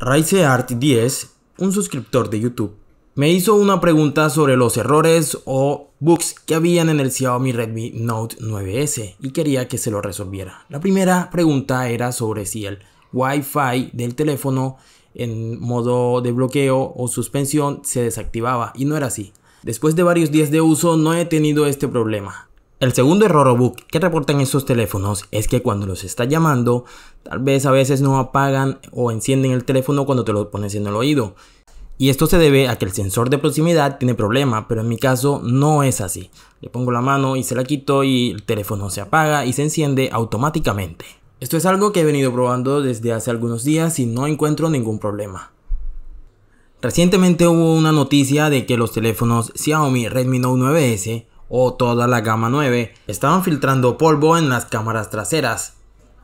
RaiseArt10, un suscriptor de YouTube, me hizo una pregunta sobre los errores o bugs que habían en el Xiaomi Redmi Note 9S y quería que se lo resolviera. La primera pregunta era sobre si el Wi-Fi del teléfono en modo de bloqueo o suspensión se desactivaba y no era así. Después de varios días de uso no he tenido este problema. El segundo error o bug que reportan estos teléfonos es que cuando los está llamando, tal vez a veces no apagan o encienden el teléfono cuando te lo pones en el oído. Y esto se debe a que el sensor de proximidad tiene problema, pero en mi caso no es así. Le pongo la mano y se la quito y el teléfono se apaga y se enciende automáticamente. Esto es algo que he venido probando desde hace algunos días y no encuentro ningún problema. Recientemente hubo una noticia de que los teléfonos Xiaomi Redmi Note 9S o toda la gama 9 estaban filtrando polvo en las cámaras traseras.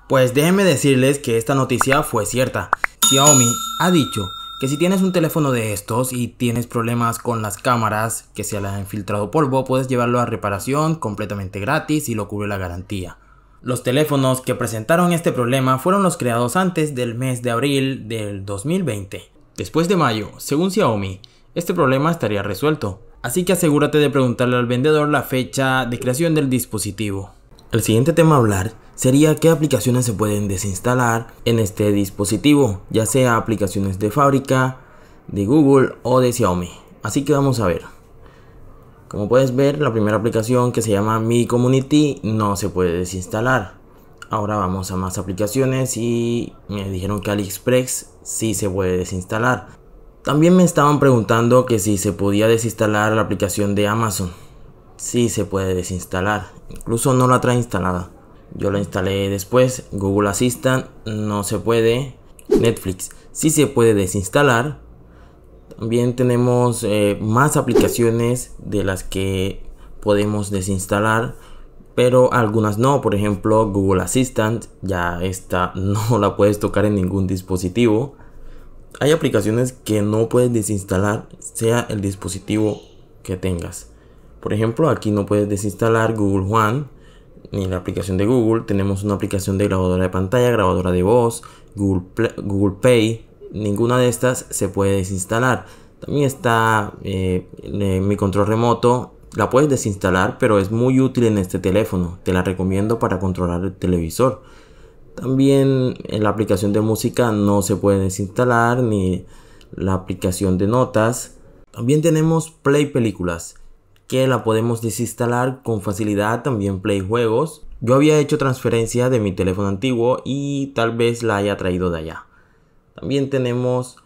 Pues déjenme decirles que esta noticia fue cierta. Xiaomi ha dicho que si tienes un teléfono de estos y tienes problemas con las cámaras que se le han filtrado polvo, puedes llevarlo a reparación completamente gratis y lo cubre la garantía. Los teléfonos que presentaron este problema fueron los creados antes del mes de abril del 2020. Después de mayo, según Xiaomi, este problema estaría resuelto así que asegúrate de preguntarle al vendedor la fecha de creación del dispositivo. El siguiente tema a hablar sería qué aplicaciones se pueden desinstalar en este dispositivo, ya sea aplicaciones de fábrica, de Google o de Xiaomi. Así que vamos a ver. Como puedes ver, la primera aplicación que se llama Mi Community no se puede desinstalar. Ahora vamos a más aplicaciones y me dijeron que AliExpress sí se puede desinstalar. También me estaban preguntando que si se podía desinstalar la aplicación de Amazon. Sí se puede desinstalar, incluso no la trae instalada. Yo la instalé después, Google Assistant no se puede, Netflix sí se puede desinstalar. También tenemos eh, más aplicaciones de las que podemos desinstalar, pero algunas no. Por ejemplo, Google Assistant ya esta no la puedes tocar en ningún dispositivo hay aplicaciones que no puedes desinstalar, sea el dispositivo que tengas. Por ejemplo, aquí no puedes desinstalar Google One, ni la aplicación de Google. Tenemos una aplicación de grabadora de pantalla, grabadora de voz, Google, Pay. Ninguna de estas se puede desinstalar. También está eh, eh, mi control remoto. La puedes desinstalar, pero es muy útil en este teléfono. Te la recomiendo para controlar el televisor. También en eh, la aplicación de música no se puede desinstalar ni la aplicación de notas. También tenemos Play Películas, que la podemos desinstalar con facilidad. También Play Juegos. Yo había hecho transferencia de mi teléfono antiguo y tal vez la haya traído de allá. También tenemos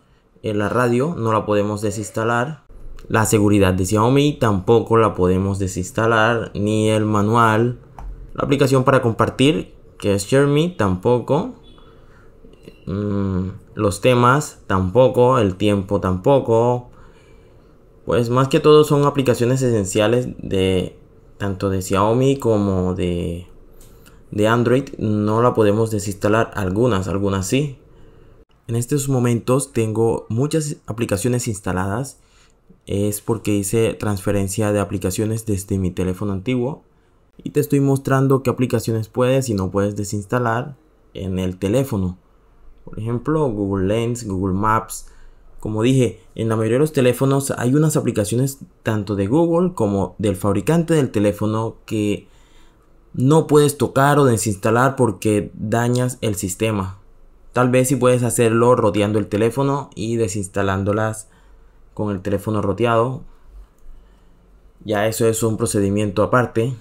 eh, la radio, no la podemos desinstalar. La seguridad de Xiaomi tampoco la podemos desinstalar, ni el manual. La aplicación para compartir que es Jeremy tampoco. Mm, los temas tampoco, el tiempo tampoco. Pues más que todo son aplicaciones esenciales de tanto de Xiaomi como de, de Android. No la podemos desinstalar algunas, algunas sí. En estos momentos tengo muchas aplicaciones instaladas. Es porque hice transferencia de aplicaciones desde mi teléfono antiguo y te estoy mostrando qué aplicaciones puedes y no puedes desinstalar en el teléfono. Por ejemplo, Google Lens, Google Maps. Como dije, en la mayoría de los teléfonos hay unas aplicaciones tanto de Google como del fabricante del teléfono que no puedes tocar o desinstalar porque dañas el sistema. Tal vez si puedes hacerlo rodeando el teléfono y desinstalándolas con el teléfono rodeado. Ya eso es un procedimiento aparte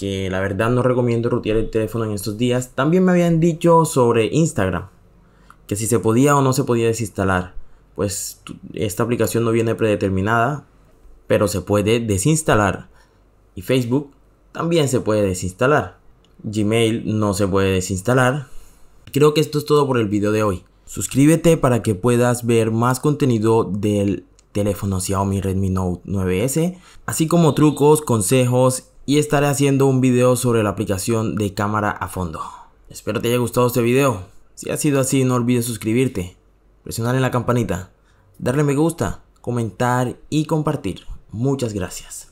que la verdad no recomiendo rutear el teléfono en estos días. También me habían dicho sobre Instagram, que si se podía o no se podía desinstalar. Pues esta aplicación no viene predeterminada, pero se puede desinstalar. Y Facebook también se puede desinstalar. Gmail no se puede desinstalar. Creo que esto es todo por el video de hoy. Suscríbete para que puedas ver más contenido del teléfono Xiaomi Redmi Note 9S, así como trucos, consejos y estaré haciendo un video sobre la aplicación de cámara a fondo. Espero te haya gustado este video. Si ha sido así, no olvides suscribirte, presionar en la campanita, darle me gusta, comentar y compartir. Muchas gracias.